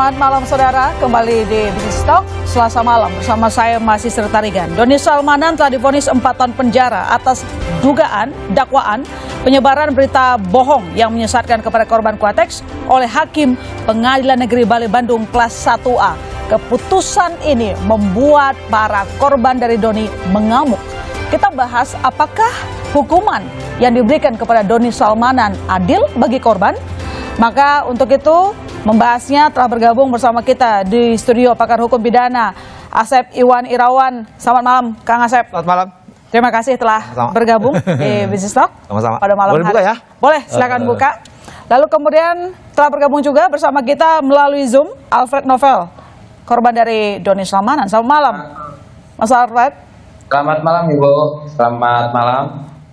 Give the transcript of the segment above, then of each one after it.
Selamat malam saudara, kembali di Bisnis Talk Selasa malam bersama saya masih Sertarigan. Doni Salmanan telah diponis 4 tahun penjara atas dugaan dakwaan penyebaran berita bohong yang menyesatkan kepada korban Kuatex oleh Hakim Pengadilan Negeri Bali Bandung kelas 1A. Keputusan ini membuat para korban dari Doni mengamuk. Kita bahas apakah hukuman yang diberikan kepada Doni Salmanan adil bagi korban? Maka untuk itu membahasnya telah bergabung bersama kita di studio pakar hukum pidana Asep Iwan Irawan. Selamat malam Kang Asep. Selamat malam. Terima kasih telah Sama-sama. bergabung di Business Talk Sama-sama. pada malam Boleh hari. Buka ya? Boleh, silakan eh. buka. Lalu kemudian telah bergabung juga bersama kita melalui Zoom Alfred Novel, korban dari Doni Salmanan. Selamat malam, Mas Alfred. Selamat malam Ibu, selamat malam.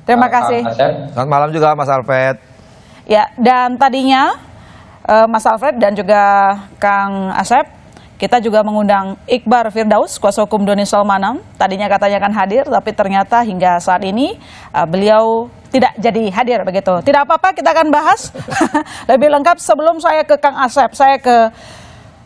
Terima kasih. Selamat malam juga Mas Alfred. Ya, dan tadinya uh, Mas Alfred dan juga Kang Asep. Kita juga mengundang Iqbar Firdaus, kuasa hukum Doni Salmanam. Tadinya katanya akan hadir, tapi ternyata hingga saat ini uh, beliau tidak jadi hadir begitu. Tidak apa-apa, kita akan bahas lebih lengkap sebelum saya ke Kang Asep. Saya ke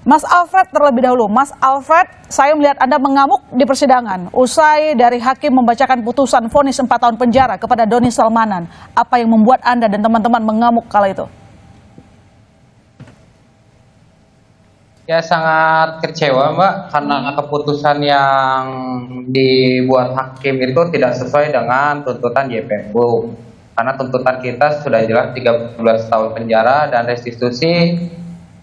Mas Alfred terlebih dahulu. Mas Alfred, saya melihat Anda mengamuk di persidangan. Usai dari hakim membacakan putusan vonis 4 tahun penjara kepada Doni Salmanan. Apa yang membuat Anda dan teman-teman mengamuk kala itu? Ya sangat kecewa Mbak karena keputusan yang dibuat hakim itu tidak sesuai dengan tuntutan JPU Karena tuntutan kita sudah jelas 13 tahun penjara dan restitusi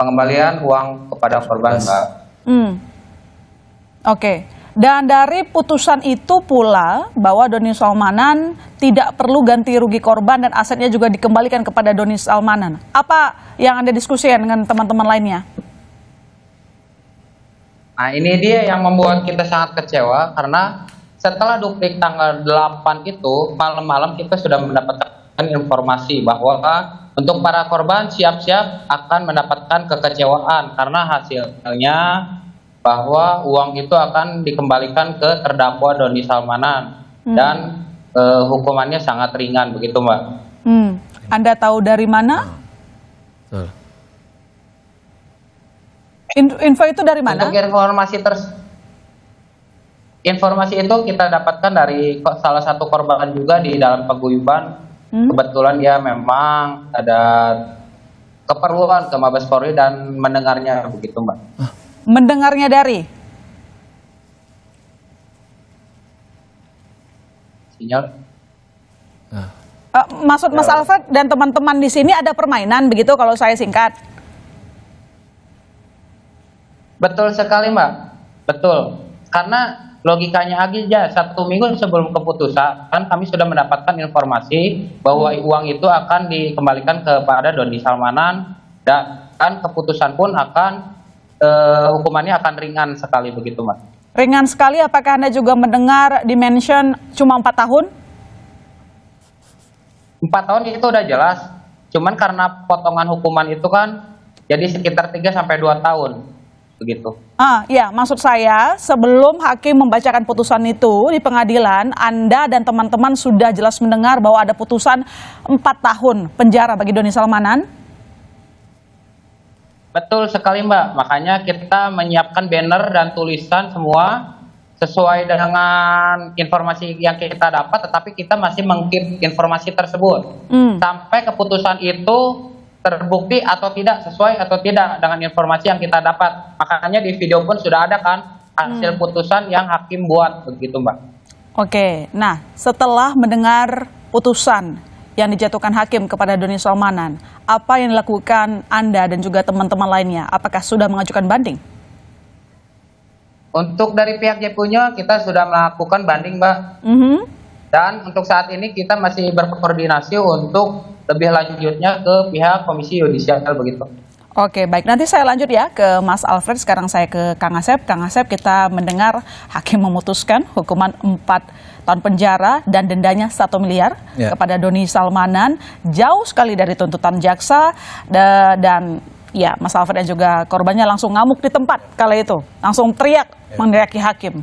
pengembalian uang kepada korban Mbak. Hmm. Oke. Dan dari putusan itu pula bahwa Doni Salmanan tidak perlu ganti rugi korban dan asetnya juga dikembalikan kepada Doni Salmanan. Apa yang Anda diskusikan dengan teman-teman lainnya? Nah ini dia yang membuat kita sangat kecewa karena setelah duplik tanggal 8 itu malam-malam kita sudah mendapatkan informasi bahwa untuk para korban siap-siap akan mendapatkan kekecewaan karena hasilnya bahwa uang itu akan dikembalikan ke terdakwa Doni Salmanan hmm. dan e, hukumannya sangat ringan begitu Mbak. Hmm. Anda tahu dari mana? Nah, Info itu dari mana? Untuk informasi terus informasi itu kita dapatkan dari salah satu korban juga di dalam paguyuban. Hmm? Kebetulan dia memang ada keperluan ke Mabes Polri dan mendengarnya begitu, Mbak. Ah. Mendengarnya dari? Sinyal. Nah. maksud Mas ya. Alfred dan teman-teman di sini ada permainan begitu kalau saya singkat. Betul sekali Mbak, betul. Karena logikanya aja satu minggu sebelum keputusan kan kami sudah mendapatkan informasi bahwa hmm. uang itu akan dikembalikan kepada Doni Salmanan dan kan keputusan pun akan eh, hukumannya akan ringan sekali begitu Mbak. Ringan sekali apakah Anda juga mendengar dimension cuma empat tahun? Empat tahun itu udah jelas. Cuman karena potongan hukuman itu kan jadi sekitar 3 sampai dua tahun begitu. Ah, ya, maksud saya sebelum hakim membacakan putusan itu di pengadilan, Anda dan teman-teman sudah jelas mendengar bahwa ada putusan 4 tahun penjara bagi Doni Salmanan. Betul sekali Mbak, makanya kita menyiapkan banner dan tulisan semua sesuai dengan informasi yang kita dapat, tetapi kita masih mengkip informasi tersebut. Hmm. Sampai keputusan itu terbukti atau tidak sesuai atau tidak dengan informasi yang kita dapat. Makanya di video pun sudah ada kan hasil hmm. putusan yang hakim buat begitu, Mbak. Oke. Nah, setelah mendengar putusan yang dijatuhkan hakim kepada Doni Salmanan, apa yang dilakukan Anda dan juga teman-teman lainnya? Apakah sudah mengajukan banding? Untuk dari pihak Jepunya kita sudah melakukan banding, Mbak. Mm -hmm. Dan untuk saat ini kita masih berkoordinasi untuk lebih lanjutnya ke pihak Komisi Yudisial begitu. Oke, baik. Nanti saya lanjut ya ke Mas Alfred. Sekarang saya ke Kang Asep. Kang Asep, kita mendengar hakim memutuskan hukuman 4 tahun penjara dan dendanya 1 miliar ya. kepada Doni Salmanan. Jauh sekali dari tuntutan jaksa dan ya Mas Alfred dan juga korbannya langsung ngamuk di tempat kala itu. Langsung teriak ya. meneriaki hakim.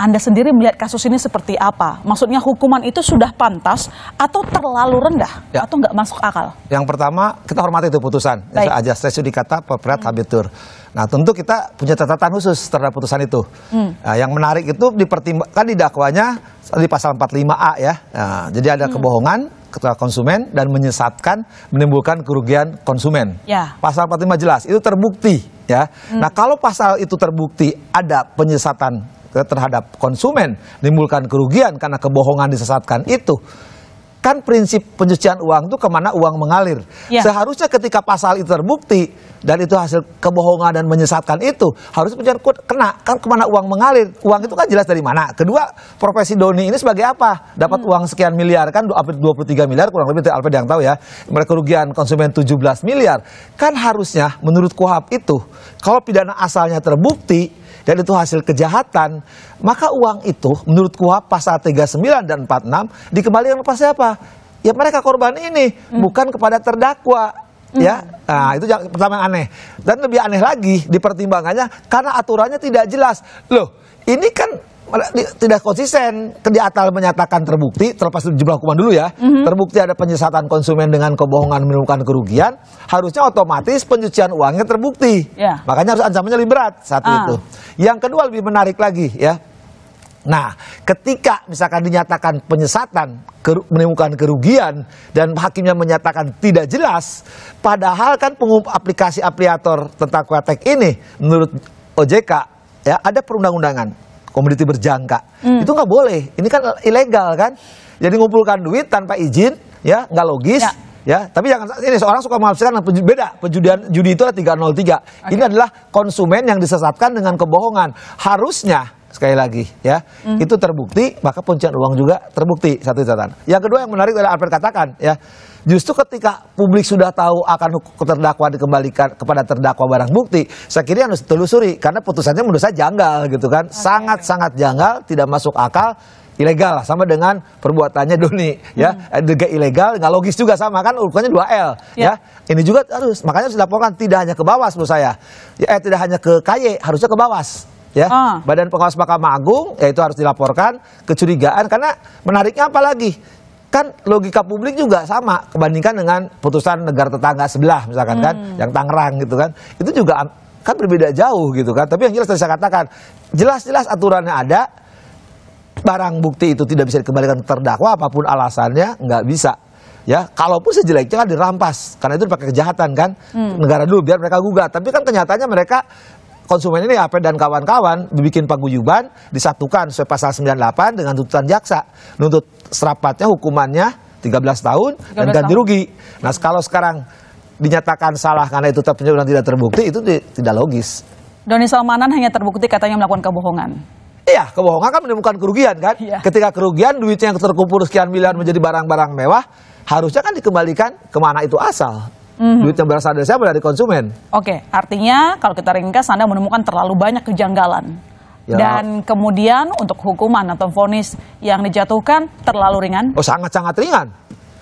Anda sendiri melihat kasus ini seperti apa? Maksudnya hukuman itu sudah pantas atau terlalu rendah ya. atau nggak masuk akal? Yang pertama kita hormati itu putusan. Saya Aja stres itu kata hmm. habitur. Nah tentu kita punya catatan khusus terhadap putusan itu. Hmm. Nah, yang menarik itu dipertimbangkan di dakwanya di pasal 45A ya. Nah, jadi ada hmm. kebohongan ketua konsumen dan menyesatkan menimbulkan kerugian konsumen. Ya. Pasal 45 jelas itu terbukti ya. Hmm. Nah, kalau pasal itu terbukti ada penyesatan terhadap konsumen menimbulkan kerugian karena kebohongan disesatkan itu kan prinsip pencucian uang itu kemana uang mengalir. Ya. Seharusnya ketika pasal itu terbukti dan itu hasil kebohongan dan menyesatkan itu harus pencucian kena kan kemana uang mengalir. Uang itu kan jelas dari mana. Kedua profesi Doni ini sebagai apa? Dapat hmm. uang sekian miliar kan hampir 23 miliar kurang lebih Alfred yang tahu ya. Mereka kerugian konsumen 17 miliar. Kan harusnya menurut Kuhap itu kalau pidana asalnya terbukti dan itu hasil kejahatan, maka uang itu menurut KUHAP pasal 39 dan 46 dikembalikan kepada siapa? Ya mereka korban ini, hmm. bukan kepada terdakwa. Hmm. Ya, nah itu yang pertama yang aneh. Dan lebih aneh lagi dipertimbangannya karena aturannya tidak jelas. Loh, ini kan tidak konsisten. Di Atal menyatakan terbukti, terlepas dari jumlah hukuman dulu ya, mm-hmm. terbukti ada penyesatan konsumen dengan kebohongan menimbulkan kerugian, harusnya otomatis pencucian uangnya terbukti. Yeah. Makanya harus ancamannya lebih berat saat ah. itu. Yang kedua lebih menarik lagi ya. Nah, ketika misalkan dinyatakan penyesatan, keru menimbulkan kerugian, dan hakimnya menyatakan tidak jelas, padahal kan pengumum aplikasi apliator tentang kuatek ini, menurut OJK, ya ada perundang-undangan komoditi berjangka. Hmm. Itu nggak boleh. Ini kan ilegal kan. Jadi ngumpulkan duit tanpa izin, ya nggak logis. Ya. Ya, tapi jangan ini seorang suka menghasilkan nah, beda perjudian judi itu adalah 303. Okay. Ini adalah konsumen yang disesatkan dengan kebohongan. Harusnya sekali lagi ya mm. itu terbukti maka puncak uang juga terbukti satu catatan yang kedua yang menarik adalah Alfred katakan ya justru ketika publik sudah tahu akan terdakwa dikembalikan kepada terdakwa barang bukti saya kira harus telusuri karena putusannya menurut saya janggal gitu kan sangat-sangat okay. Sangat, sangat janggal tidak masuk akal ilegal sama dengan perbuatannya Doni ya hmm. Eh, juga ilegal nggak logis juga sama kan ukurannya 2 L yeah. ya ini juga harus makanya harus dilaporkan tidak hanya ke Bawas menurut saya ya, eh, tidak hanya ke KY harusnya ke Bawas ya uh. Badan Pengawas Mahkamah Agung yaitu harus dilaporkan kecurigaan karena menariknya apa lagi kan logika publik juga sama kebandingkan dengan putusan negara tetangga sebelah misalkan kan, hmm. kan yang Tangerang gitu kan itu juga kan berbeda jauh gitu kan tapi yang jelas saya katakan jelas-jelas aturannya ada barang bukti itu tidak bisa dikembalikan ke terdakwa apapun alasannya nggak bisa ya kalaupun sejeleknya kan dirampas karena itu pakai kejahatan kan hmm. negara dulu biar mereka gugat tapi kan kenyataannya mereka konsumen ini AP dan kawan-kawan bikin paguyuban disatukan sesuai pasal 98 dengan tuntutan jaksa. Nuntut serapatnya hukumannya 13 tahun 13 dan ganti rugi. Tahun. Nah, kalau sekarang dinyatakan salah karena itu penyelundupan tidak terbukti itu tidak logis. Doni Salmanan hanya terbukti katanya melakukan kebohongan. Iya, kebohongan kan menemukan kerugian kan. Iya. Ketika kerugian duitnya yang terkumpul sekian miliar menjadi barang-barang mewah, harusnya kan dikembalikan kemana itu asal. Mm-hmm. Duitnya berasal dari siapa? Dari konsumen. Oke, artinya kalau kita ringkas Anda menemukan terlalu banyak kejanggalan. Ya. Dan kemudian untuk hukuman atau vonis yang dijatuhkan terlalu ringan? Oh, sangat-sangat ringan.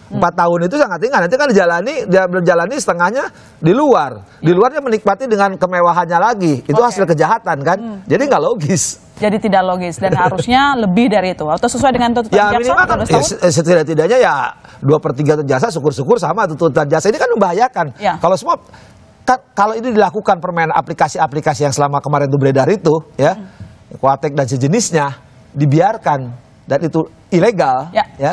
Hmm. Empat hmm. tahun itu sangat tinggal. Nanti kan dijalani, dia berjalani setengahnya di luar. Di iya. luarnya menikmati dengan kemewahannya lagi. Itu okay. hasil kejahatan kan. Hmm. Jadi nggak logis. Jadi tidak logis dan harusnya lebih dari itu atau sesuai dengan tuntutan ya, jaksa. Kan, ya, setidak-tidaknya ya dua per tiga jasa syukur-syukur sama tuntutan jasa ini kan membahayakan. Ya. Kalau semua kan, kalau ini dilakukan permainan aplikasi-aplikasi yang selama kemarin itu beredar itu ya hmm. kuatek dan sejenisnya dibiarkan dan itu ilegal ya, ya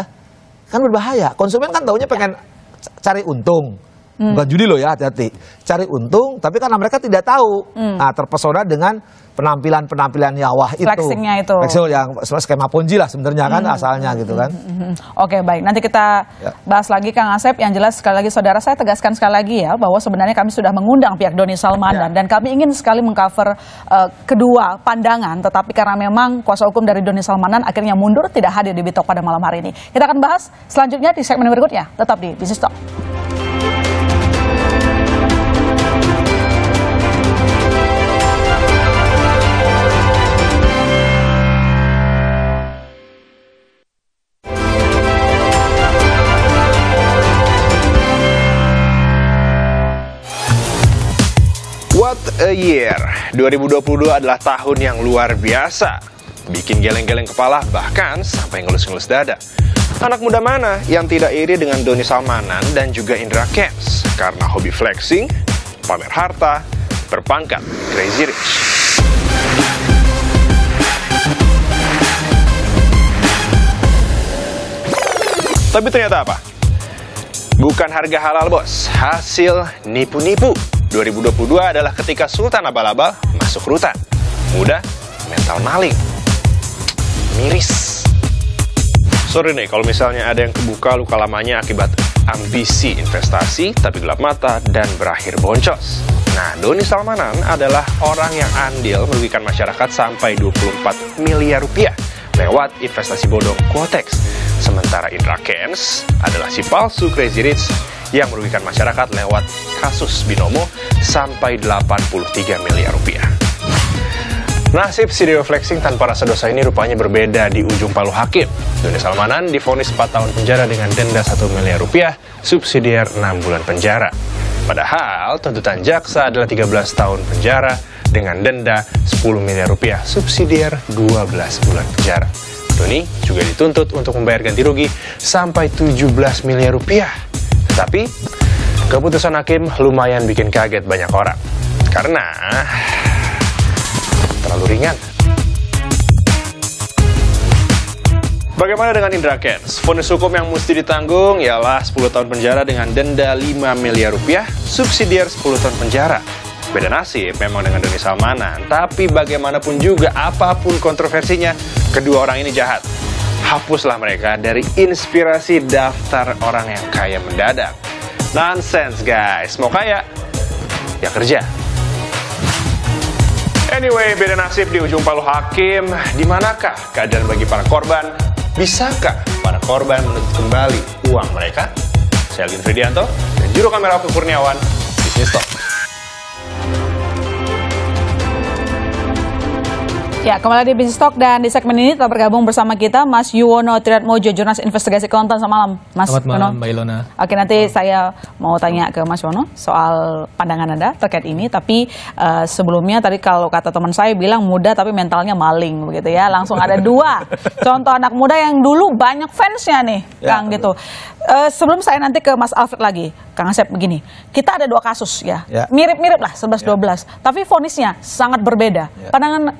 Kan berbahaya. Konsumen kan taunya pengen iya. cari untung. Hmm. Bukan judi loh ya, hati-hati. Cari untung, tapi karena mereka tidak tahu. Hmm. Nah, terpesona dengan penampilan-penampilan wah itu. Flexingnya itu. Flexing yang skema ponji lah sebenarnya kan hmm. asalnya gitu kan. Hmm. hmm, hmm Oke, okay, baik. Nanti kita ya. bahas lagi Kang Asep. Yang jelas sekali lagi saudara saya tegaskan sekali lagi ya bahwa sebenarnya kami sudah mengundang pihak Doni Salman ya. dan kami ingin sekali mengcover uh, kedua pandangan tetapi karena memang kuasa hukum dari Doni Salmanan akhirnya mundur tidak hadir di Bitok pada malam hari ini. Kita akan bahas selanjutnya di segmen berikutnya. Tetap di Bisnis Talk. a year. 2022 adalah tahun yang luar biasa. Bikin geleng-geleng kepala, bahkan sampai ngelus-ngelus dada. Anak muda mana yang tidak iri dengan Doni Salmanan dan juga Indra Kents karena hobi flexing, pamer harta, berpangkat, crazy rich. Tapi ternyata apa? Bukan harga halal bos, hasil nipu-nipu. 2022 adalah ketika Sultan Abal-Abal masuk rutan. Muda, mental maling. Miris. Sorry nih, kalau misalnya ada yang kebuka luka lamanya akibat ambisi investasi, tapi gelap mata, dan berakhir boncos. Nah, Doni Salmanan adalah orang yang andil merugikan masyarakat sampai 24 miliar rupiah lewat investasi bodong Quotex. Sementara Indra Kens adalah si palsu Crazy Rich yang merugikan masyarakat lewat kasus binomo sampai 83 miliar rupiah. Nasib video flexing tanpa rasa dosa ini rupanya berbeda di ujung palu hakim. Doni Salmanan difonis 4 tahun penjara dengan denda 1 miliar rupiah, subsidiar 6 bulan penjara. Padahal tuntutan jaksa adalah 13 tahun penjara dengan denda 10 miliar rupiah, subsidiar 12 bulan penjara. Doni juga dituntut untuk membayar ganti rugi sampai 17 miliar rupiah. Tapi keputusan hakim lumayan bikin kaget banyak orang. Karena terlalu ringan. Bagaimana dengan Indra Kents? Fonis hukum yang mesti ditanggung ialah 10 tahun penjara dengan denda 5 miliar rupiah, subsidiar 10 tahun penjara. Beda nasib memang dengan Doni Salmanan, tapi bagaimanapun juga apapun kontroversinya, kedua orang ini jahat hapuslah mereka dari inspirasi daftar orang yang kaya mendadak. Nonsense guys, mau kaya? Ya kerja. Anyway, beda nasib di ujung palu hakim, di manakah keadaan bagi para korban? Bisakah para korban menuntut kembali uang mereka? Saya Alvin Fridianto, dan juru kamera aku Kurniawan, Bisnis Talk. Ya, kembali di Business Talk dan di segmen ini telah bergabung bersama kita Mas Yuwono Triatmojo, jurnalis investigasi konten. Selamat malam, Mas. Selamat malam, Mbak Ilona. Oke, nanti saya mau tanya ke Mas Yuwono soal pandangan Anda terkait ini. Tapi uh, sebelumnya tadi kalau kata teman saya bilang muda tapi mentalnya maling begitu ya. Langsung ada dua contoh anak muda yang dulu banyak fansnya nih, ya, Kang gitu. Uh, sebelum saya nanti ke Mas Alfred lagi, Kang Asep begini. Kita ada dua kasus ya. ya. Mirip-mirip ya. lah 11 12, ya. tapi fonisnya sangat berbeda. Ya. Pandangan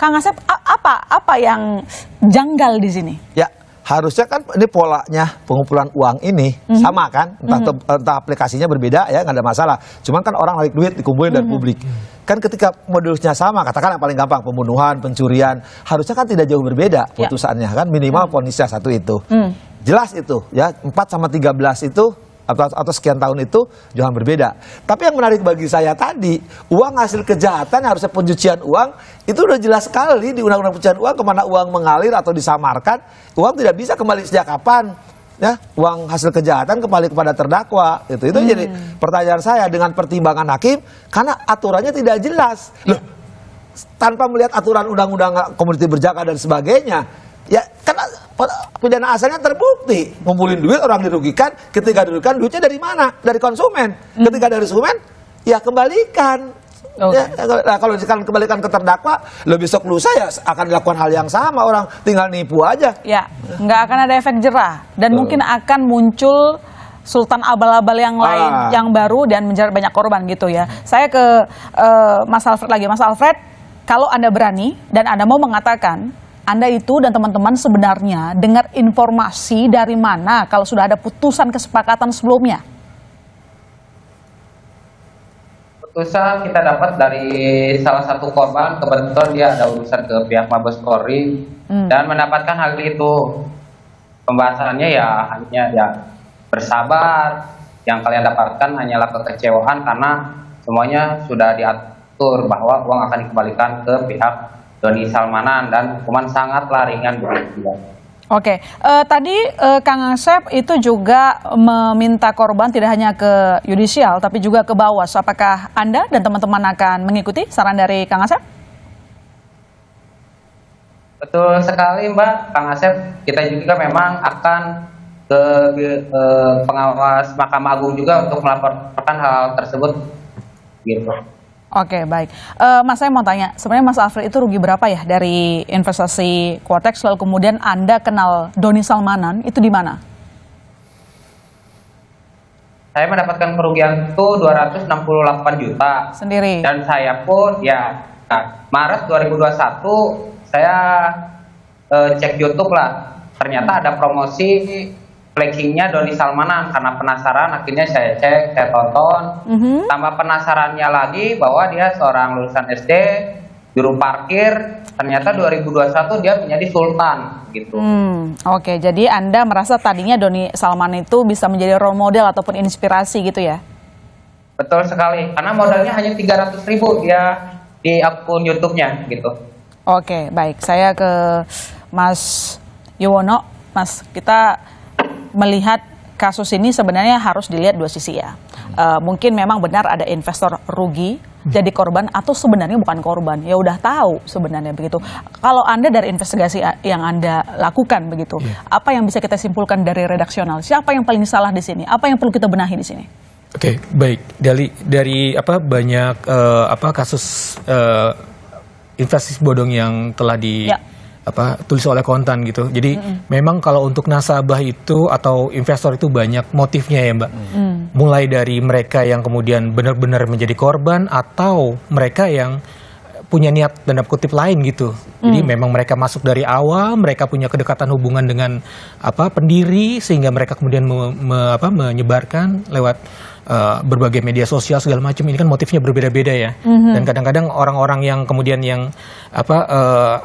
Kang Asep, apa apa yang janggal di sini? Ya, harusnya kan ini polanya pengumpulan uang ini mm -hmm. sama kan entah mm -hmm. entah aplikasinya berbeda ya nggak ada masalah cuman kan orang lagi duit dikumpulin mm -hmm. dari publik kan ketika modusnya sama katakan yang paling gampang pembunuhan pencurian harusnya kan tidak jauh berbeda ya. putusannya yeah. kan minimal mm -hmm. satu itu mm -hmm. jelas itu ya 4 sama 13 itu atau, atau sekian tahun itu Johan berbeda. Tapi yang menarik bagi saya tadi, uang hasil kejahatan harusnya pencucian uang itu udah jelas sekali di undang-undang pencucian uang kemana uang mengalir atau disamarkan, uang tidak bisa kembali sejak kapan ya uang hasil kejahatan kembali kepada terdakwa gitu. itu itu hmm. jadi pertanyaan saya dengan pertimbangan hakim karena aturannya tidak jelas loh tanpa melihat aturan undang-undang komuniti berjaga dan sebagainya ya karena pidana asalnya terbukti ngumpulin duit orang dirugikan ketika dirugikan duitnya dari mana dari konsumen hmm. ketika dari konsumen ya kembalikan Okay. Ya, nah, kalau sekarang kembalikan ke terdakwa, lebih besok lusa ya akan dilakukan hal yang sama orang tinggal nipu aja. Ya, nggak akan ada efek jerah dan uh. mungkin akan muncul Sultan abal-abal yang ah. lain yang baru dan menjerat banyak korban gitu ya. Saya ke uh, Mas Alfred lagi, Mas Alfred, kalau anda berani dan anda mau mengatakan anda itu dan teman-teman sebenarnya dengar informasi dari mana kalau sudah ada putusan kesepakatan sebelumnya? Putusan kita dapat dari salah satu korban, kebetulan dia ada urusan ke pihak Mabes Polri hmm. dan mendapatkan hal itu. Pembahasannya ya hanya ya bersabar. Yang kalian dapatkan hanyalah kekecewaan karena semuanya sudah diatur bahwa uang akan dikembalikan ke pihak Doni Salmanan dan hukuman sangatlah ringan begitu. Oke, eh, tadi eh, Kang Asep itu juga meminta korban tidak hanya ke yudisial tapi juga ke Bawas. Apakah Anda dan teman-teman akan mengikuti saran dari Kang Asep? Betul sekali Mbak, Kang Asep. Kita juga memang akan ke ke eh, pengawas Mahkamah Agung juga untuk melaporkan hal tersebut. Gitu. Oke baik, uh, Mas saya mau tanya, sebenarnya Mas Alfred itu rugi berapa ya dari investasi Quartex lalu kemudian Anda kenal Doni Salmanan itu di mana? Saya mendapatkan kerugian itu 268 juta sendiri. Dan saya pun ya nah, Maret 2021 saya uh, cek YouTube lah, ternyata ada promosi Flexingnya Doni Salmanan karena penasaran akhirnya saya cek saya tonton mm -hmm. tambah penasarannya lagi bahwa dia seorang lulusan SD juru parkir ternyata 2021 dia menjadi sultan gitu. mm, Oke okay. jadi anda merasa tadinya Doni Salman itu bisa menjadi role model ataupun inspirasi gitu ya? Betul sekali karena modalnya hanya 300 ribu dia di akun YouTube-nya gitu. Oke okay, baik saya ke Mas Yuwono, Mas kita melihat kasus ini sebenarnya harus dilihat dua sisi ya. E, mungkin memang benar ada investor rugi jadi korban atau sebenarnya bukan korban ya udah tahu sebenarnya begitu. Kalau anda dari investigasi yang anda lakukan begitu, yeah. apa yang bisa kita simpulkan dari redaksional? Siapa yang paling salah di sini? Apa yang perlu kita benahi di sini? Oke okay, baik dari dari apa banyak uh, apa kasus uh, investasi bodong yang telah di yeah apa tulis oleh kontan gitu. Jadi mm-hmm. memang kalau untuk nasabah itu atau investor itu banyak motifnya ya, Mbak. Mm. mm. Mulai dari mereka yang kemudian benar-benar menjadi korban atau mereka yang punya niat tanda kutip lain gitu. Mm. Jadi memang mereka masuk dari awal, mereka punya kedekatan hubungan dengan apa pendiri sehingga mereka kemudian me, me, apa, menyebarkan lewat uh, berbagai media sosial segala macam ini kan motifnya berbeda-beda ya. Mm-hmm. Dan kadang-kadang orang-orang yang kemudian yang apa uh,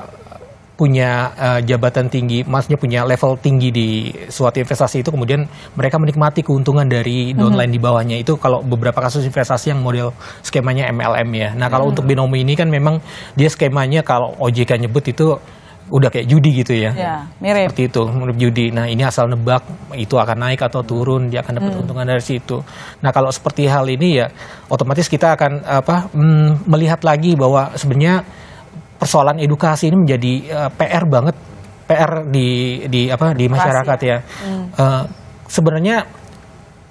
punya uh, jabatan tinggi, maksudnya punya level tinggi di suatu investasi itu kemudian mereka menikmati keuntungan dari downline mm -hmm. di bawahnya itu kalau beberapa kasus investasi yang model skemanya MLM ya. Nah kalau mm -hmm. untuk binomo ini kan memang dia skemanya kalau OJK nyebut itu udah kayak judi gitu ya. ya mirip. Seperti itu, mirip judi. Nah, ini asal nebak itu akan naik atau turun, dia akan dapat hmm. keuntungan dari situ. Nah, kalau seperti hal ini ya otomatis kita akan apa mm, melihat lagi bahwa sebenarnya persoalan edukasi ini menjadi uh, eh, PR banget, PR di di apa di masyarakat ya. Hmm. Uh, sebenarnya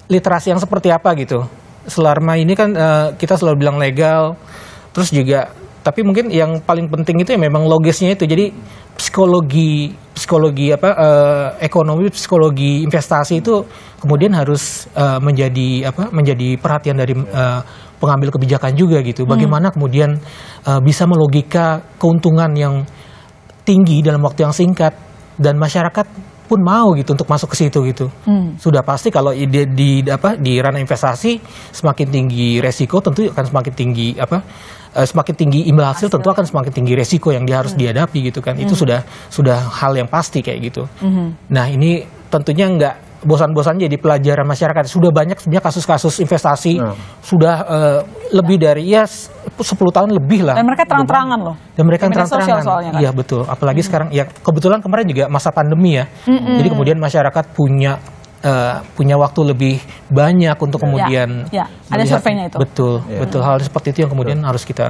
literasi yang seperti apa gitu? Selama ini kan uh, kita selalu bilang legal, terus juga tapi mungkin yang paling penting itu ya memang logisnya itu. Jadi psikologi psikologi apa uh, ekonomi psikologi investasi itu kemudian harus uh, menjadi apa menjadi perhatian dari uh, pengambil kebijakan juga gitu. Hmm. Bagaimana hmm. kemudian uh, bisa melogika keuntungan yang tinggi dalam waktu yang singkat dan masyarakat pun mau gitu untuk masuk ke situ gitu. Hmm. Sudah pasti kalau ide di apa di ranah investasi semakin tinggi resiko tentu akan semakin tinggi apa eh, semakin tinggi imbal hasil tentu akan semakin tinggi resiko yang dia harus hmm. dihadapi gitu kan. Itu hmm. sudah sudah hal yang pasti kayak gitu. Hmm. Nah, ini tentunya enggak bosan-bosan jadi pelajaran masyarakat. Sudah banyak sebenarnya kasus-kasus investasi hmm. sudah uh, lebih dari ya 10 tahun lebih lah. Dan mereka terang-terangan loh. Dan mereka terang-terangan. Kan. Iya kan? betul. Apalagi hmm. sekarang ya kebetulan kemarin juga masa pandemi ya. Hmm. Jadi kemudian masyarakat punya uh, punya waktu lebih banyak untuk ya, kemudian ya, ya. ada melihat, surveinya itu betul ya. betul hal seperti itu yang kemudian betul. harus kita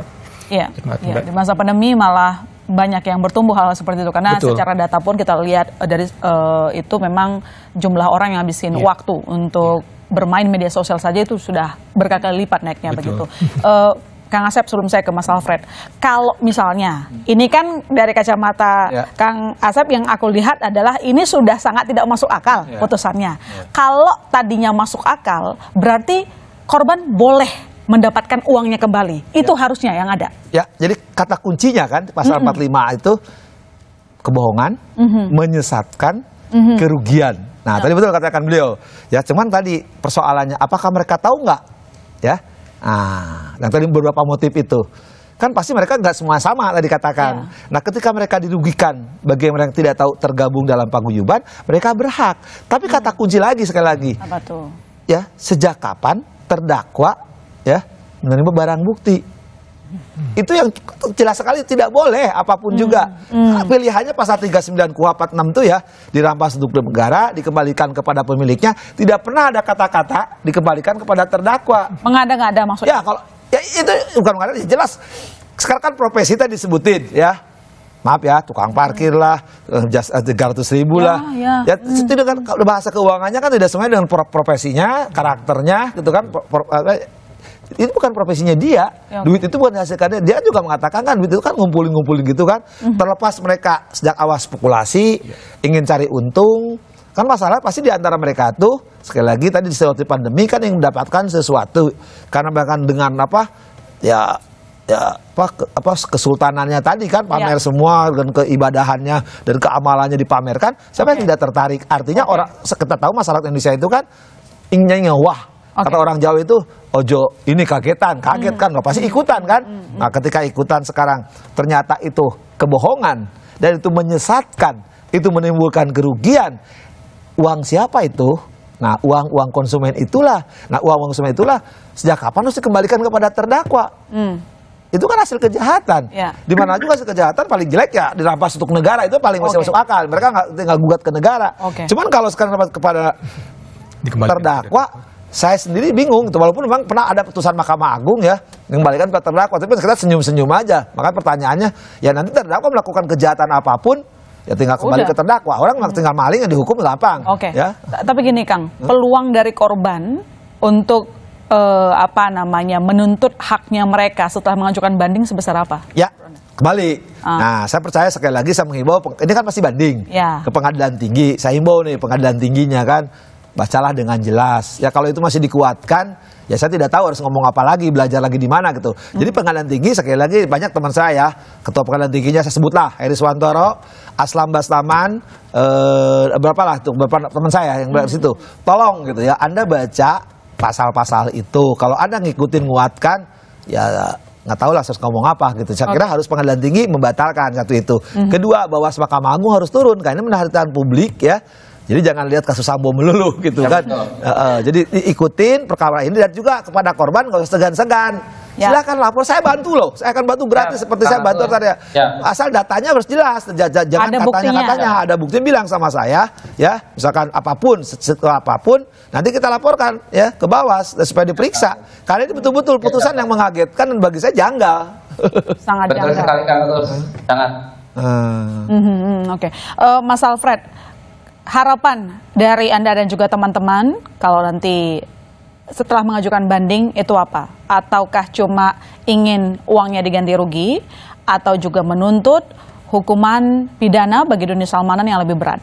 ya, ya. di masa pandemi malah banyak yang bertumbuh hal, -hal seperti itu karena Betul. secara data pun kita lihat eh, dari uh, itu memang jumlah orang yang habisin yeah. waktu untuk yeah. bermain media sosial saja itu sudah berkali kali lipat naiknya Betul. begitu. uh, Kang Asep sebelum saya ke Mas Alfred, kalau misalnya ini kan dari kacamata yeah. Kang Asep yang aku lihat adalah ini sudah sangat tidak masuk akal yeah. putusannya. Yeah. Kalau tadinya masuk akal, berarti korban boleh mendapatkan uangnya kembali. Itu ya. harusnya yang ada. Ya, jadi kata kuncinya kan pasal mm -hmm. 45 itu kebohongan, mm -hmm. menyesatkan, mm -hmm. kerugian. Nah, ya. tadi betul katakan beliau. Ya, cuman tadi persoalannya apakah mereka tahu nggak? Ya. Nah, yang tadi beberapa motif itu. Kan pasti mereka nggak semua sama lah dikatakan Ya. Nah, ketika mereka dirugikan bagi mereka yang tidak tahu tergabung dalam paguyuban, mereka berhak. Tapi kata mm-hmm. kunci lagi sekali lagi. Apa tuh? Ya, sejak kapan terdakwa ya menerima barang bukti itu yang jelas sekali tidak boleh apapun hmm, juga hmm. pilihannya pasal 39 kuhap 46 itu ya dirampas untuk negara dikembalikan kepada pemiliknya tidak pernah ada kata-kata dikembalikan kepada terdakwa mengada-ngada maksudnya ya kalau ya itu bukan mengada ya jelas sekarang kan profesi tadi disebutin ya maaf ya tukang parkir lah eh, eh, tiga ratus ribu ya, lah ya, ya hmm. itu dengan bahasa keuangannya kan tidak semuanya dengan profesinya karakternya gitu kan itu bukan profesinya dia. Ya. Duit itu bukan hasilkannya. Dia juga mengatakan kan duit itu kan ngumpulin-ngumpulin gitu kan. Mm -hmm. Terlepas mereka sejak awal spekulasi, yeah. ingin cari untung, kan masalah pasti diantara mereka tuh sekali lagi tadi di waktu pandemi kan yang mendapatkan sesuatu karena bahkan dengan apa ya ya apa ke, apa kesultanannya tadi kan pamer yeah. semua dan keibadahannya dan keamalannya dipamerkan siapa okay. yang tidak tertarik artinya okay. orang kita tahu masyarakat Indonesia itu kan inginnya wah Okay. Kata orang Jawa itu ojo ini kagetan, kaget hmm. kan nggak pasti ikutan kan. Hmm, hmm. Nah ketika ikutan sekarang ternyata itu kebohongan dan itu menyesatkan, itu menimbulkan kerugian. Uang siapa itu? Nah uang-uang konsumen itulah, nah uang-uang konsumen itulah sejak kapan harus dikembalikan kepada terdakwa? Hmm itu kan hasil kejahatan. Ya. Di mana juga hasil kejahatan paling jelek ya dirampas untuk negara itu paling masih okay. masuk akal. Mereka nggak tinggal gugat ke negara. Okay. Cuman kalau sekarang dapat kepada terdakwa saya sendiri bingung itu walaupun memang pernah ada putusan Mahkamah Agung ya mengembalikan ke terdakwa tapi kita senyum-senyum aja maka pertanyaannya ya nanti terdakwa melakukan kejahatan apapun ya tinggal kembali Udah. ke terdakwa orang hmm. tinggal maling yang dihukum lapang oke okay. ya tapi gini Kang hmm? peluang dari korban untuk uh, apa namanya menuntut haknya mereka setelah mengajukan banding sebesar apa ya kembali. Ah. Nah, saya percaya sekali lagi saya menghimbau ini kan masih banding ya. ke pengadilan tinggi. Saya himbau nih pengadilan tingginya kan bacalah dengan jelas. Ya kalau itu masih dikuatkan, ya saya tidak tahu harus ngomong apa lagi, belajar lagi di mana gitu. Hmm. Jadi pengadilan tinggi sekali lagi banyak teman saya, ya. ketua pengadilan tingginya saya sebutlah Eris Wantoro, Aslam Baslaman, eh, berapa lah tuh beberapa teman saya yang berada di hmm. situ. Tolong gitu ya, Anda baca pasal-pasal itu. Kalau Anda ngikutin nguatkan, ya nggak tahu lah harus ngomong apa gitu. Saya okay. kira harus pengadilan tinggi membatalkan satu itu. Mm -hmm. Kedua, bahwa Mahkamah Agung harus turun karena menarik publik ya jadi jangan lihat kasus Sambo melulu gitu ya, kan. Uh, uh, jadi ikutin perkara ini dan juga kepada korban kalau segan-segan. Ya. Silahkan lapor, saya bantu loh. Saya akan bantu gratis ya, seperti saya bantu tadi. Ya. ya. Asal datanya harus jelas, jangan katanya-katanya. Ada, ada bukti bilang sama saya, ya misalkan apapun, setelah apapun, nanti kita laporkan ya ke Bawas supaya diperiksa. Karena ini betul-betul putusan yang mengagetkan dan bagi saya janggal. Sangat janggal. sekali, Sangat. Hmm. -hmm, Oke, okay. uh, eh, Mas Alfred, harapan dari Anda dan juga teman-teman kalau nanti setelah mengajukan banding itu apa? Ataukah cuma ingin uangnya diganti rugi atau juga menuntut hukuman pidana bagi Doni Salmanan yang lebih berat?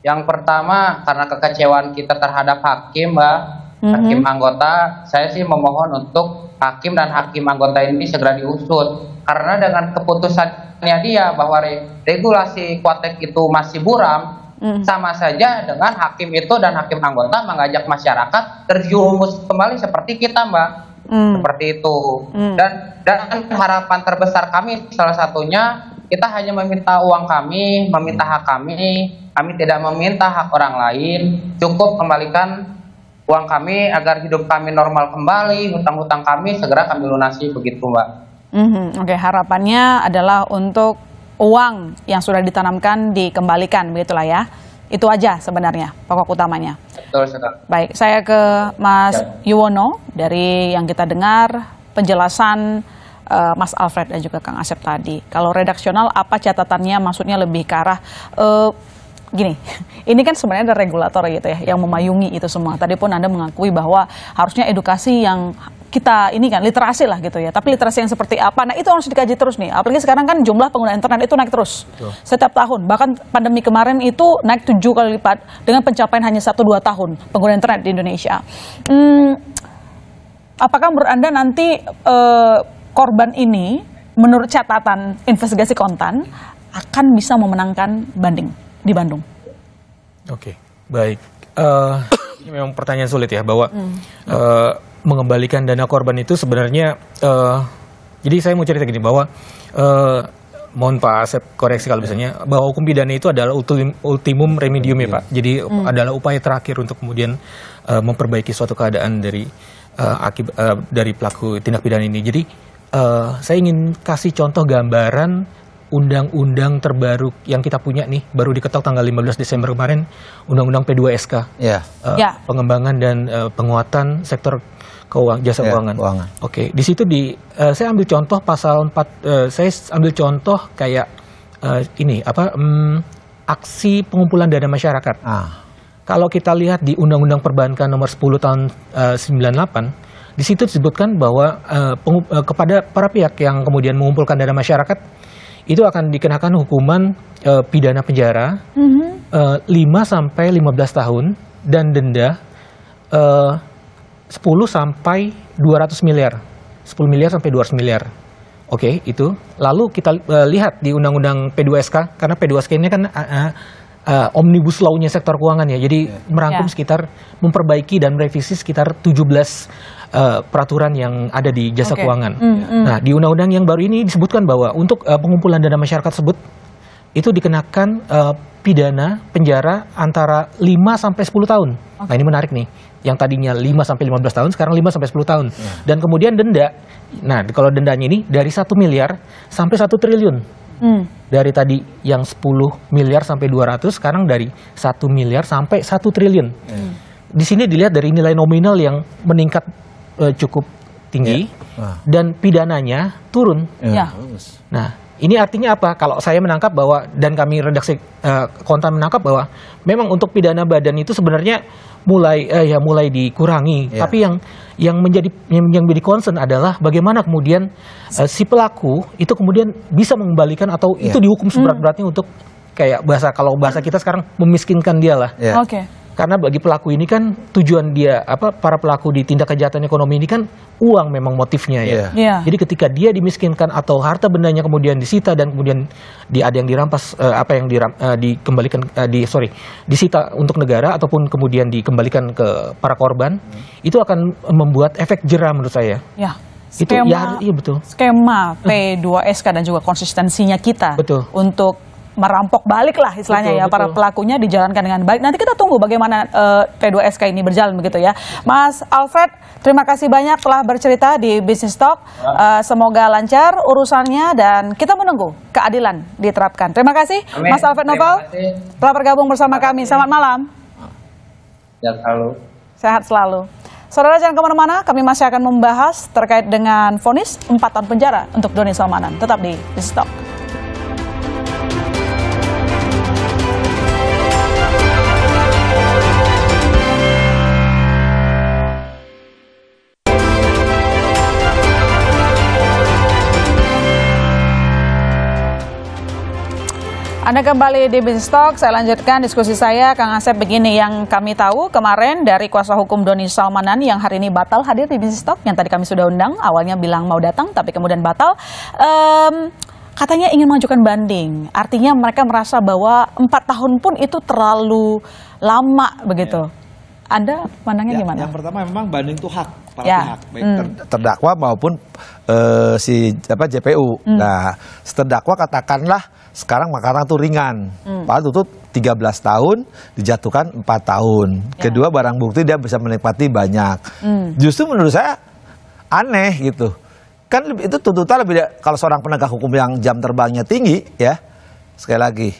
Yang pertama karena kekecewaan kita terhadap hakim, Mbak, hmm Hakim mhm. anggota, saya sih memohon untuk hakim dan hakim anggota ini segera diusut karena dengan keputusannya dia bahwa re- regulasi kuatek itu masih buram mm. sama saja dengan hakim itu dan hakim anggota mengajak masyarakat terjerumus kembali seperti kita mbak Hmm. seperti itu hmm. dan dan harapan terbesar kami salah satunya kita hanya meminta uang kami meminta hak kami kami tidak meminta hak orang lain cukup kembalikan uang kami agar hidup kami normal kembali, hutang-hutang kami segera kami lunasi begitu Mbak. Mm -hmm. Oke, okay, harapannya adalah untuk uang yang sudah ditanamkan dikembalikan begitulah ya. Itu aja sebenarnya pokok utamanya. Betul sekali. Baik, saya ke Mas ya. Yuwono dari yang kita dengar penjelasan uh, Mas Alfred dan juga Kang Asep tadi. Kalau redaksional apa catatannya maksudnya lebih ke arah uh, gini, ini kan sebenarnya ada regulator gitu ya yang memayungi itu semua. Tadi pun Anda mengakui bahwa harusnya edukasi yang kita ini kan literasi lah gitu ya. Tapi literasi yang seperti apa? Nah, itu harus dikaji terus nih. Apalagi sekarang kan jumlah pengguna internet itu naik terus. Betul. Setiap tahun. Bahkan pandemi kemarin itu naik tujuh kali lipat dengan pencapaian hanya satu dua tahun pengguna internet di Indonesia. Hmm, apakah menurut Anda nanti eh, korban ini menurut catatan investigasi kontan akan bisa memenangkan banding? di Bandung. Oke, okay, baik. Uh, ini memang pertanyaan sulit ya bahwa hmm. uh, mengembalikan dana korban itu sebenarnya. Uh, jadi saya mau cerita gini bahwa. Uh, mohon Pak Asep koreksi kalau misalnya ya. bahwa hukum pidana itu adalah ultim, ultimum remedium ya, ya. Pak. Jadi hmm. adalah upaya terakhir untuk kemudian uh, memperbaiki suatu keadaan dari uh, akib, uh, dari pelaku tindak pidana ini. Jadi uh, saya ingin kasih contoh gambaran undang-undang terbaru yang kita punya nih baru diketok tanggal 15 Desember kemarin undang-undang P2SK yeah. Ya. Uh, yeah. pengembangan dan uh, penguatan sektor Keuangan jasa yeah, keuangan. keuangan. Oke, okay. di situ di uh, saya ambil contoh pasal 4 uh, eh, saya ambil contoh kayak uh, ini apa um, aksi pengumpulan dana masyarakat. Ah. Kalau kita lihat di Undang-Undang Perbankan nomor 10 tahun uh, 98 di situ disebutkan bahwa uh, uh, kepada para pihak yang kemudian mengumpulkan dana masyarakat itu akan dikenakan hukuman e, pidana penjara mm-hmm. e, 5 15 tahun dan denda e, eh, 10 sampai 200 miliar. 10 miliar sampai 200 miliar. Oke, okay, itu. Lalu kita e, lihat di Undang-Undang P2SK karena P2SK ini kan e, e, omnibus lawnya sektor keuangan ya. Jadi yeah. merangkum yeah. sekitar memperbaiki dan merevisi sekitar 17 uh, peraturan yang ada di jasa okay. keuangan. Mm -hmm. Nah, di undang-undang yang baru ini disebutkan bahwa untuk uh, pengumpulan dana masyarakat tersebut itu dikenakan uh, pidana penjara antara 5 sampai 10 tahun. Okay. Nah, ini menarik nih. Yang tadinya 5 sampai 15 tahun sekarang 5 sampai 10 tahun. Yeah. Dan kemudian denda. Nah, kalau dendanya ini dari 1 miliar sampai 1 triliun. Mm. Dari tadi yang 10 miliar sampai 200 sekarang dari 1 miliar sampai 1 triliun. Mm. Di sini dilihat dari nilai nominal yang meningkat uh, cukup tinggi yeah. Iya. dan pidananya turun. Yeah. Ya. Nah, ini artinya apa? Kalau saya menangkap bahwa dan kami redaksi uh, kontan menangkap bahwa memang untuk pidana badan itu sebenarnya mulai uh, ya mulai dikurangi. Yeah. Tapi yang yang menjadi yang, menjadi concern adalah bagaimana kemudian uh, si pelaku itu kemudian bisa mengembalikan atau yeah. itu dihukum seberat-beratnya hmm. untuk kayak bahasa kalau bahasa kita sekarang memiskinkan dia lah. Yeah. Oke. Okay karena bagi pelaku ini kan tujuan dia apa para pelaku di tindak kejahatan ekonomi ini kan uang memang motifnya ya. Yeah. Yeah. Jadi ketika dia dimiskinkan atau harta bendanya kemudian disita dan kemudian dia ada yang dirampas uh, apa yang diram, uh, dikembalikan uh, di sorry disita untuk negara ataupun kemudian dikembalikan ke para korban mm. itu akan membuat efek jerah menurut saya. Yeah skema, itu ya, iya betul. Skema P2SK dan juga konsistensinya kita betul. untuk merampok balik lah istilahnya betul, ya betul. para pelakunya dijalankan dengan baik. Nanti kita tunggu bagaimana uh, eh, P2SK ini berjalan begitu ya. Mas Alfred, terima kasih banyak telah bercerita di Business Talk. Uh, semoga lancar urusannya dan kita menunggu keadilan diterapkan. Terima kasih Amin. Mas Alfred Novel telah bergabung bersama kami. Selamat malam. Sehat selalu. Sehat selalu. Saudara jangan kemana-mana, kami masih akan membahas terkait dengan vonis 4 tahun penjara untuk Doni Salmanan. Tetap di Business Talk. Anda kembali di Binstock, saya lanjutkan diskusi saya Kang Asep begini yang kami tahu kemarin dari kuasa hukum Doni Salmanan yang hari ini batal hadir di Binstock, yang tadi kami sudah undang awalnya bilang mau datang tapi kemudian batal um, katanya ingin mengajukan banding artinya mereka merasa bahwa empat tahun pun itu terlalu lama begitu. Yeah. Anda pandangnya ya, gimana? Yang pertama memang banding itu hak para ya. pihak baik hmm. ter terdakwa maupun uh, si apa JPU. Hmm. Nah, terdakwa katakanlah sekarang makanan tuh ringan. Hmm. Pak tutup 13 tahun dijatuhkan 4 tahun. Ya. Kedua barang bukti dia bisa menikmati banyak. Hmm. Justru menurut saya aneh gitu. Kan itu tuntutan lebih kalau seorang penegak hukum yang jam terbangnya tinggi ya. Sekali lagi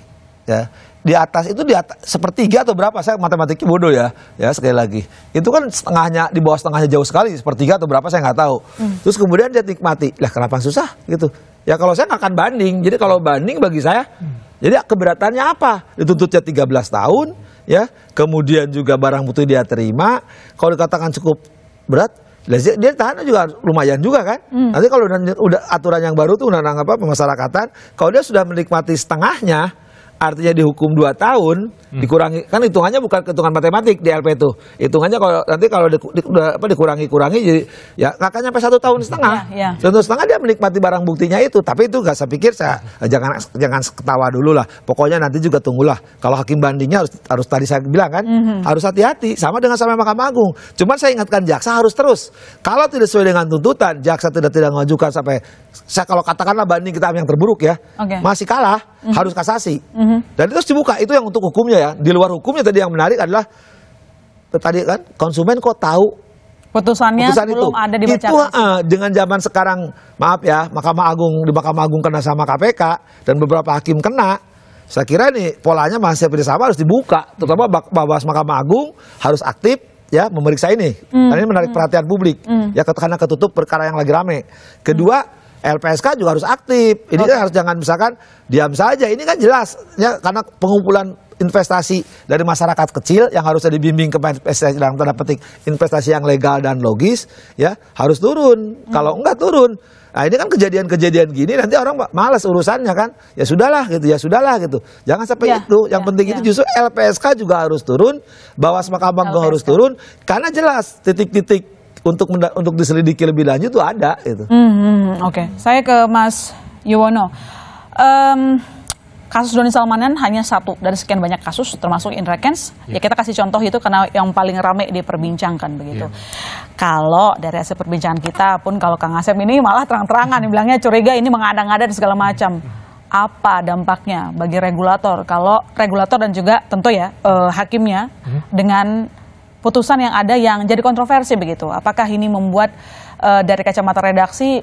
ya di atas itu di atas sepertiga atau berapa saya matematiknya bodoh ya ya sekali lagi itu kan setengahnya di bawah setengahnya jauh sekali sepertiga atau berapa saya nggak tahu hmm. terus kemudian dia nikmati lah kenapa susah gitu Ya kalau saya nggak akan banding. Jadi kalau banding bagi saya, hmm. jadi keberatannya apa? Dituntutnya 13 tahun, ya. Kemudian juga barang bukti dia terima. Kalau dikatakan cukup berat, dia tahan juga lumayan juga kan. Hmm. Nanti kalau udah, udah aturan yang baru tuh undang-undang apa pemasyarakatan, kalau dia sudah menikmati setengahnya, artinya dihukum 2 tahun hmm. dikurangi kan hitungannya bukan hitungan matematik di LP itu hitungannya kalau nanti kalau di, di, apa, dikurangi kurangi jadi ya nggak sampai satu tahun hmm. setengah ya, ya. satu setengah dia menikmati barang buktinya itu tapi itu nggak saya pikir saya eh, jangan jangan ketawa dulu lah pokoknya nanti juga tunggulah kalau hakim bandingnya harus harus tadi saya bilang kan hmm. harus hati-hati sama dengan sama Mahkamah Agung cuman saya ingatkan jaksa harus terus kalau tidak sesuai dengan tuntutan jaksa tidak tidak mengajukan sampai saya kalau katakanlah banding kita yang terburuk ya okay. masih kalah -hmm. harus kasasi. Mm -hmm. Dan itu harus dibuka. Itu yang untuk hukumnya ya. Di luar hukumnya tadi yang menarik adalah tadi kan konsumen kok tahu putusannya putusan belum itu. ada di Itu uh, dengan zaman sekarang maaf ya, Mahkamah Agung di Mahkamah Agung kena sama KPK dan beberapa hakim kena. Saya kira nih polanya masih hampir sama harus dibuka, terutama Bawas Mahkamah Agung harus aktif ya memeriksa ini. Mm. Karena ini menarik mm. perhatian publik. Mm. Ya karena ketutup perkara yang lagi rame. Kedua, mm LPSK juga harus aktif. Ini okay. kan harus jangan misalkan diam saja. Ini kan jelas ya karena pengumpulan investasi dari masyarakat kecil yang harusnya dibimbing ke investasi dalam tanda petik investasi yang legal dan logis ya harus turun. Hmm. Kalau enggak turun, nah ini kan kejadian-kejadian gini nanti orang malas urusannya kan. Ya sudahlah gitu, ya sudahlah gitu. Jangan sampai ya, itu. Yang ya, penting ya. itu justru LPSK juga harus turun, Bawas Mahkamah juga harus turun karena jelas titik-titik untuk untuk diselidiki lebih lanjut tuh ada itu. Hmm, -hmm. Oke, okay. saya ke Mas Yuwono. Um, kasus Doni Salmanan hanya satu dari sekian banyak kasus termasuk Indra Kens. Yeah. Ya kita kasih contoh itu karena yang paling ramai diperbincangkan begitu. Yeah. Kalau dari hasil perbincangan kita pun kalau Kang Asep ini malah terang-terangan bilangnya curiga ini mengada-ngada dan segala macam. Apa dampaknya bagi regulator kalau regulator dan juga tentu ya uh, hakimnya hmm. dengan putusan yang ada yang jadi kontroversi begitu. Apakah ini membuat uh, dari kacamata redaksi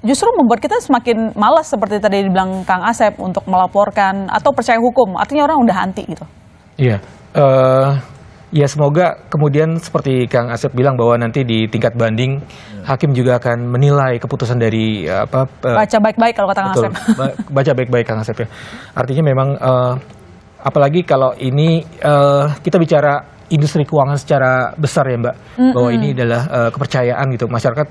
justru membuat kita semakin malas seperti tadi dibilang Kang Asep untuk melaporkan atau percaya hukum? Artinya orang udah anti gitu. Iya. Uh, ya semoga kemudian seperti Kang Asep bilang bahwa nanti di tingkat banding hakim juga akan menilai keputusan dari eh, apa baca baik-baik kalau kata Kang Asep. baca baik-baik Kang Asep ya. Artinya memang uh, apalagi kalau ini uh, kita bicara industri keuangan secara besar ya Mbak, mm -hmm. bahwa ini adalah uh, kepercayaan gitu masyarakat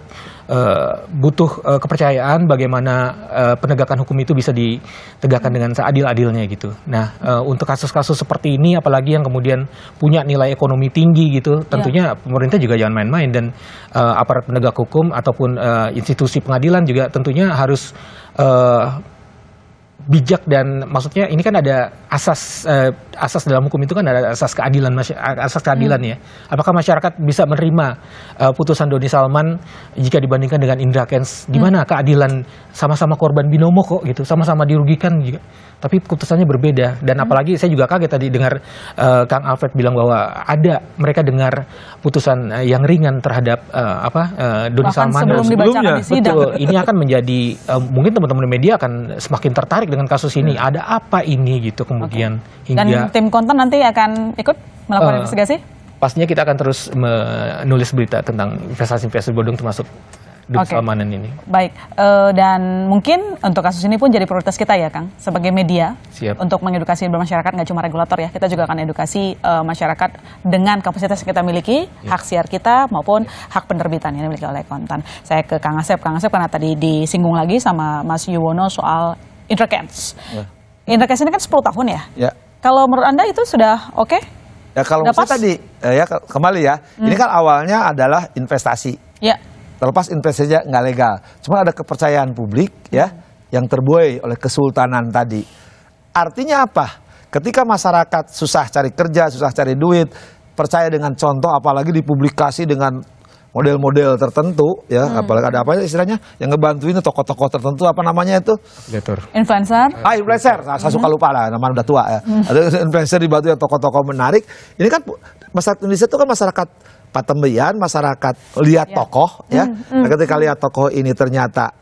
uh, butuh uh, kepercayaan bagaimana uh, penegakan hukum itu bisa ditegakkan dengan seadil-adilnya gitu. Nah uh, untuk kasus-kasus seperti ini apalagi yang kemudian punya nilai ekonomi tinggi gitu, tentunya yeah. pemerintah juga jangan main-main dan uh, aparat penegak hukum ataupun uh, institusi pengadilan juga tentunya harus uh, bijak dan maksudnya ini kan ada asas uh, asas dalam hukum itu kan ada asas keadilan asas keadilan hmm. ya. Apakah masyarakat bisa menerima uh, putusan Doni Salman jika dibandingkan dengan Indra Kens di hmm. mana hmm. keadilan sama-sama korban binomo kok gitu, sama-sama dirugikan juga. Tapi putusannya berbeda dan hmm. apalagi saya juga kaget tadi dengar uh, Kang Alfred bilang bahwa ada mereka dengar putusan yang ringan terhadap uh, apa uh, Doni Bahkan Salman sebelum sebelumnya. Betul, ini akan menjadi uh, mungkin teman-teman media akan semakin tertarik tertarik dengan kasus ini? Hmm. Ada apa ini gitu kemudian okay. hingga Dan tim konten nanti akan ikut melakukan uh, investigasi? Pastinya kita akan terus menulis berita tentang investasi-investasi bodong termasuk demi okay. ini. Baik, uh, dan mungkin untuk kasus ini pun jadi prioritas kita ya, Kang, sebagai media Siap. untuk mengedukasi masyarakat nggak cuma regulator ya, kita juga akan edukasi uh, masyarakat dengan kapasitas yang kita miliki, yeah. hak siar kita maupun yeah. hak penerbitan yang dimiliki oleh konten. Saya ke Kang Asep, Kang Asep karena tadi disinggung lagi sama Mas Yuwono soal Intercans. Ya. ini kan 10 tahun ya. ya. Kalau menurut Anda itu sudah oke? Okay? Ya kalau Udah tadi eh, ya kembali ya. Hmm. Ini kan awalnya adalah investasi. Ya. Terlepas investasinya nggak legal. Cuma ada kepercayaan publik ya hmm. yang terbuai oleh kesultanan tadi. Artinya apa? Ketika masyarakat susah cari kerja, susah cari duit, percaya dengan contoh apalagi dipublikasi dengan model-model tertentu ya hmm. apalagi ada apa istilahnya yang ngebantuin tokoh-tokoh tertentu apa namanya itu Gator. influencer ah influencer nah, saya suka hmm. lupa lah nama udah tua ya hmm. ada influencer dibantu yang tokoh-tokoh menarik ini kan masyarakat Indonesia itu kan masyarakat patembeyan masyarakat lihat ya. tokoh ya, hmm, hmm. Nah, ketika lihat tokoh ini ternyata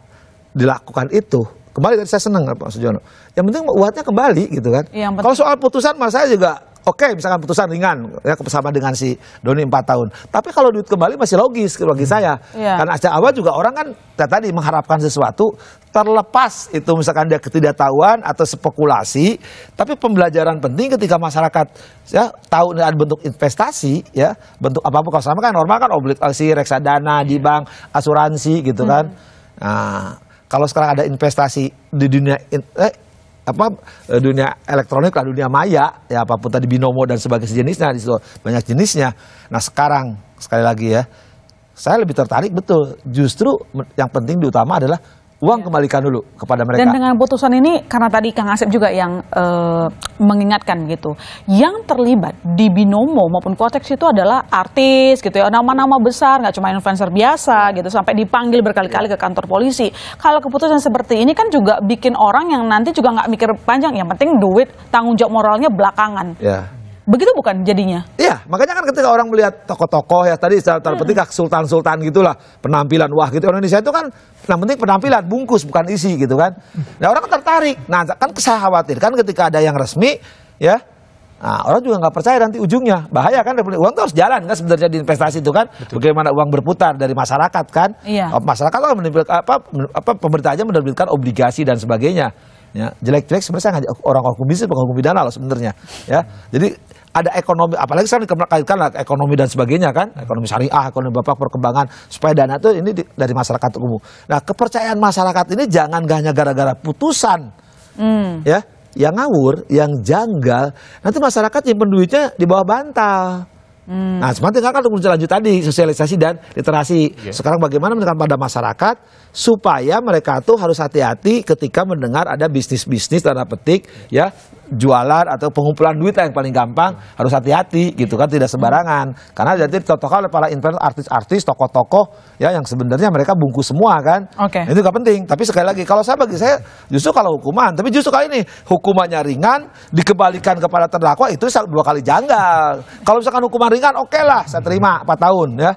dilakukan itu kembali dari saya senang Pak Sujono yang penting buatnya kembali gitu kan iya, kalau soal putusan mas saya juga oke okay, misalkan putusan ringan ya sama dengan si Doni 4 tahun. Tapi kalau duit kembali masih logis bagi hmm. saya. Yeah. Karena sejak awal juga orang kan ya tadi mengharapkan sesuatu terlepas itu misalkan dia ketidaktahuan atau spekulasi, tapi pembelajaran penting ketika masyarakat ya tahu ada bentuk investasi ya, bentuk apapun kalau sama kan normal kan obligasi eh, reksadana di iya. bank, asuransi gitu kan. Hmm. Nah, kalau sekarang ada investasi di dunia eh, apa e, dunia elektronik lah dunia maya ya apapun tadi binomo dan sebagainya sejenisnya di situ banyak jenisnya. Nah sekarang sekali lagi ya saya lebih tertarik betul justru yang penting diutama adalah uang kembalikan dulu kepada mereka. Dan dengan putusan ini karena tadi Kang Asep juga yang e, mengingatkan gitu, yang terlibat di Binomo maupun Kotex itu adalah artis gitu ya, nama-nama besar, nggak cuma influencer biasa gitu, sampai dipanggil berkali-kali ke kantor polisi. Kalau keputusan seperti ini kan juga bikin orang yang nanti juga nggak mikir panjang, yang penting duit, tanggung jawab moralnya belakangan. Ya. Begitu bukan jadinya? Iya, makanya kan ketika orang melihat tokoh-tokoh ya tadi secara terpetik hmm. sultan-sultan gitulah penampilan wah gitu orang Indonesia itu kan yang penting penampilan bungkus bukan isi gitu kan. Hmm. Nah orang kan tertarik. Nah kan saya kan ketika ada yang resmi ya Nah, orang juga nggak percaya nanti ujungnya bahaya kan uang itu harus jalan kan sebenarnya di investasi itu kan Betul. bagaimana uang berputar dari masyarakat kan iya. Oh, masyarakat kan apa, apa pemerintah aja menerbitkan obligasi dan sebagainya ya jelek-jelek sebenarnya orang hukum bisnis bukan hukum pidana loh sebenarnya ya jadi ada ekonomi apalagi sekarang dikaitkan ekonomi dan sebagainya kan ekonomi syariah ekonomi bapak perkembangan supaya dana itu ini di, dari masyarakat umum nah kepercayaan masyarakat ini jangan hanya gara-gara putusan hmm. ya yang ngawur yang janggal nanti masyarakat nyimpen duitnya di bawah bantal Hmm. Nah, cuma tinggal kan kemudian lanjut tadi sosialisasi dan literasi. Yeah. Sekarang bagaimana menekan pada masyarakat supaya mereka tuh harus hati-hati ketika mendengar ada bisnis-bisnis tanda petik ya jualan atau pengumpulan duit lah yang paling gampang harus hati-hati gitu kan tidak sembarangan karena jadi contoh oleh para influencer artis-artis tokoh-tokoh ya yang sebenarnya mereka bungkus semua kan okay. itu gak penting tapi sekali lagi kalau saya bagi saya justru kalau hukuman tapi justru kali ini hukumannya ringan dikembalikan kepada terdakwa itu dua kali janggal kalau misalkan hukuman ringan oke okay lah saya terima 4 tahun ya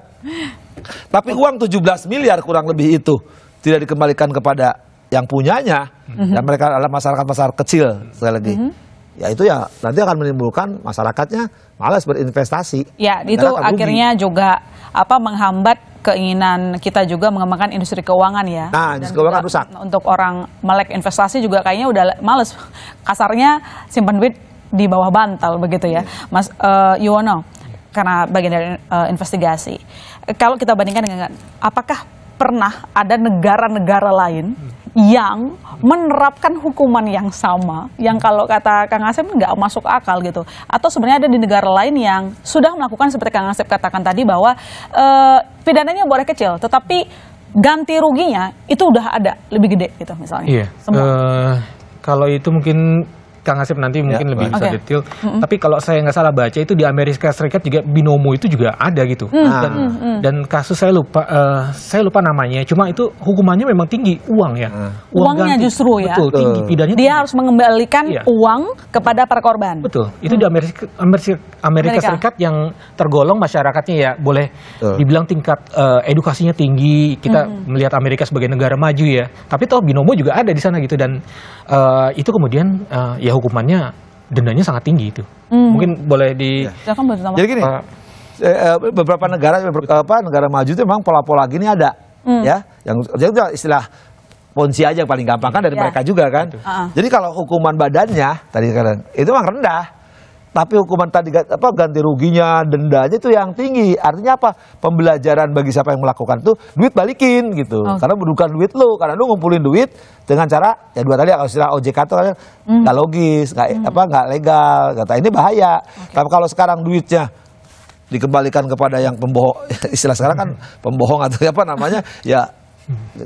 tapi uang 17 miliar kurang lebih itu tidak dikembalikan kepada yang punyanya mm-hmm. dan mereka adalah masyarakat-masyarakat kecil sekali lagi. Mm-hmm. Ya itu ya nanti akan menimbulkan masyarakatnya malas berinvestasi. Ya, itu akhirnya juga apa menghambat keinginan kita juga mengembangkan industri keuangan ya. Nah, industri keuangan rusak. Untuk orang melek investasi juga kayaknya udah males. Kasarnya simpan duit di bawah bantal begitu ya. Iya. Mas uh, Yuwono, karena bagian dari uh, investigasi. Kalau kita bandingkan dengan apakah pernah ada negara-negara lain hmm yang menerapkan hukuman yang sama, yang kalau kata Kang Asep nggak masuk akal gitu. Atau sebenarnya ada di negara lain yang sudah melakukan seperti Kang Asep katakan tadi bahwa eh, pidananya boleh kecil, tetapi ganti ruginya itu udah ada lebih gede gitu misalnya. Iya. Yeah. Eh, uh, kalau itu mungkin Kang Asep nanti ya, mungkin lebih bisa okay. detail. Mm -hmm. Tapi kalau saya nggak salah baca itu di Amerika Serikat juga binomo itu juga ada gitu. Mm -hmm. Dan mm -hmm. dan kasus saya lupa uh, saya lupa namanya. Cuma itu hukumannya memang tinggi uang ya. Mm. Uang Uangnya ganti. justru ya. Betul, tinggi pidananya. Dia tinggi. harus mengembalikan iya. uang kepada para korban. Betul. Itu mm. di Amerika, Amerika Amerika Serikat yang tergolong masyarakatnya ya boleh mm. dibilang tingkat uh, edukasinya tinggi. Kita mm. melihat Amerika sebagai negara maju ya. Tapi toh binomo juga ada di sana gitu dan uh, itu kemudian uh, ya ya hukumannya dendanya sangat tinggi itu. Hmm. Mungkin boleh di. Ya. Jadi gini, eh, eh, beberapa negara beberapa negara maju itu memang pola-pola gini ada, hmm. ya. Yang jadi istilah ponsi aja paling gampang kan dari ya. mereka juga kan. Uh -uh. Jadi kalau hukuman badannya tadi kan itu memang rendah tapi hukuman tadi apa ganti ruginya dendanya itu yang tinggi artinya apa pembelajaran bagi siapa yang melakukan itu duit balikin gitu oh. karena bukan duit lo karena lo ngumpulin duit dengan cara ya dua tadi kalau istilah OJK itu kan mm. nggak logis nggak mm. apa nggak legal kata ini bahaya okay. tapi kalau sekarang duitnya dikembalikan kepada yang pembohong istilah sekarang kan pembohong atau apa namanya ya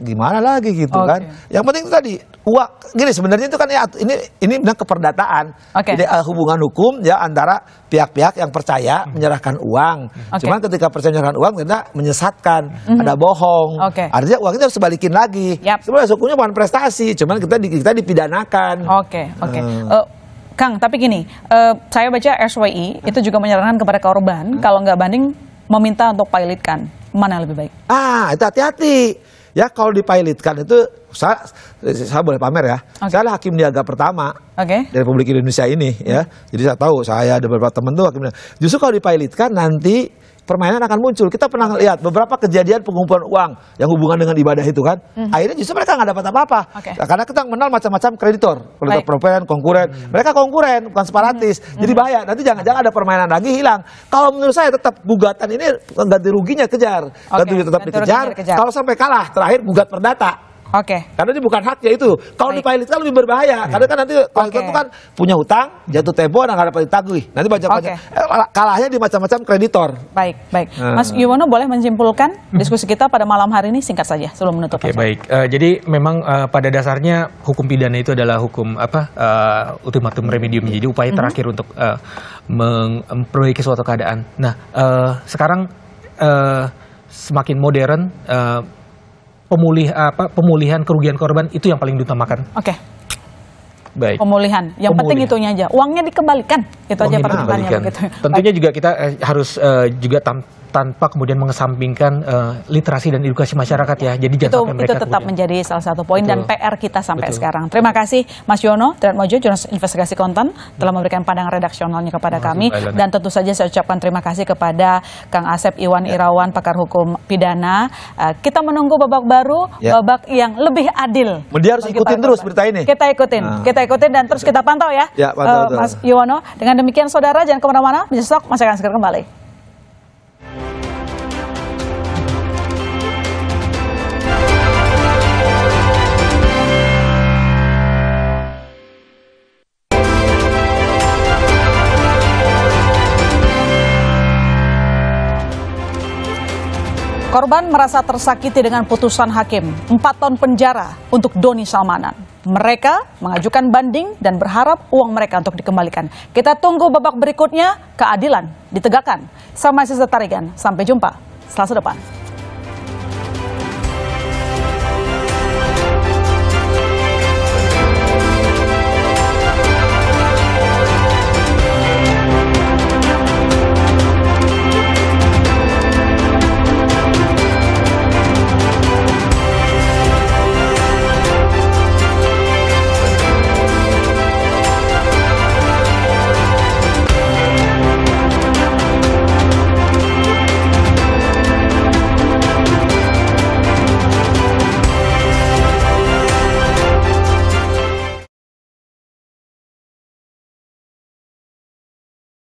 gimana lagi gitu okay. kan yang penting itu tadi uang gini sebenarnya itu kan ya ini ini benar keperdataan okay. jadi uh, hubungan hukum ya antara pihak-pihak yang percaya hmm. menyerahkan uang okay. cuman ketika percaya menyerahkan uang kita menyesatkan hmm. ada bohong okay. artinya uang kita harus balikin lagi yep. sebenarnya hukumnya bukan prestasi cuman kita kita dipidanakan oke okay, oke okay. uh. uh, Kang, tapi gini, uh, saya baca SWI itu juga menyarankan kepada korban hmm. kalau nggak banding meminta untuk pilotkan mana lebih baik? Ah, itu hati-hati. Ya kalau dipilotkan itu saya, saya boleh pamer ya. Okay. Saya adalah hakim niaga pertama okay. dari Republik Indonesia ini ya. Jadi saya tahu saya ada beberapa teman tuh hakim Justru kalau dipilotkan nanti permainan akan muncul. Kita pernah lihat beberapa kejadian pengumpulan uang yang hubungan dengan ibadah itu kan. Mm Akhirnya justru mereka nggak dapat apa-apa. Okay. Nah, karena kita mengenal macam-macam kreditor, kreditor Baik. konkuren. Mm Mereka konkuren, bukan separatis. Mm Jadi mhm. bahaya. Nanti jangan-jangan ada permainan lagi hilang. Kalau menurut saya tetap gugatan ini ganti ruginya kejar. Okay. Ganti tetap ganti dikejar. Kalau sampai kalah terakhir gugat perdata. Oke. Okay. Karena ini bukan haknya itu. Kalau dipailitkan kan lebih berbahaya. Hmm. Karena kan nanti kalau okay. itu kan punya hutang, jatuh tempo, dan nah nggak dapat ditagih. Nanti banyak banyak okay. Eh, kalahnya di macam-macam kreditor. Baik, baik. Nah. Mas Yuwono boleh menyimpulkan diskusi kita pada malam hari ini singkat saja sebelum menutup. Oke, okay, baik. Uh, jadi memang uh, pada dasarnya hukum pidana itu adalah hukum apa uh, ultimatum remedium. Jadi upaya mhm. terakhir untuk uh, memperbaiki suatu keadaan. Nah, uh, sekarang uh, semakin modern. Uh, pemulih apa pemulihan kerugian korban itu yang paling diutamakan. Oke. Okay. Baik. Pemulihan. Yang pemulihan. penting itunya aja. Uangnya dikembalikan. Itu Uangnya aja pertanyaannya Tentunya Baik. juga kita eh, harus uh, juga tanpa kemudian mengesampingkan uh, literasi dan edukasi masyarakat ya. Jadi jangan itu, sampai mereka itu tetap kemudian. menjadi salah satu poin dan PR kita sampai Betul. sekarang. Terima kasih Mas Yono Mojo, jurnalis investigasi konten telah hmm. memberikan pandangan redaksionalnya kepada kami dan tentu saja saya ucapkan terima kasih kepada Kang Asep Iwan ya. Irawan pakar hukum pidana. Uh, kita menunggu babak baru, ya. babak yang lebih adil. Dia harus ikutin terus berita ini. Kita ikutin, nah. kita ikutin dan terus kita pantau ya. Ya, pantau, uh, Mas Yono. Dengan demikian saudara jangan kemana-mana. Besok masih akan segera kembali. Korban merasa tersakiti dengan putusan hakim 4 tahun penjara untuk Doni Salmanan. Mereka mengajukan banding dan berharap uang mereka untuk dikembalikan. Kita tunggu babak berikutnya keadilan ditegakkan. Sama Sisa Tarigan, sampai jumpa Selasa depan.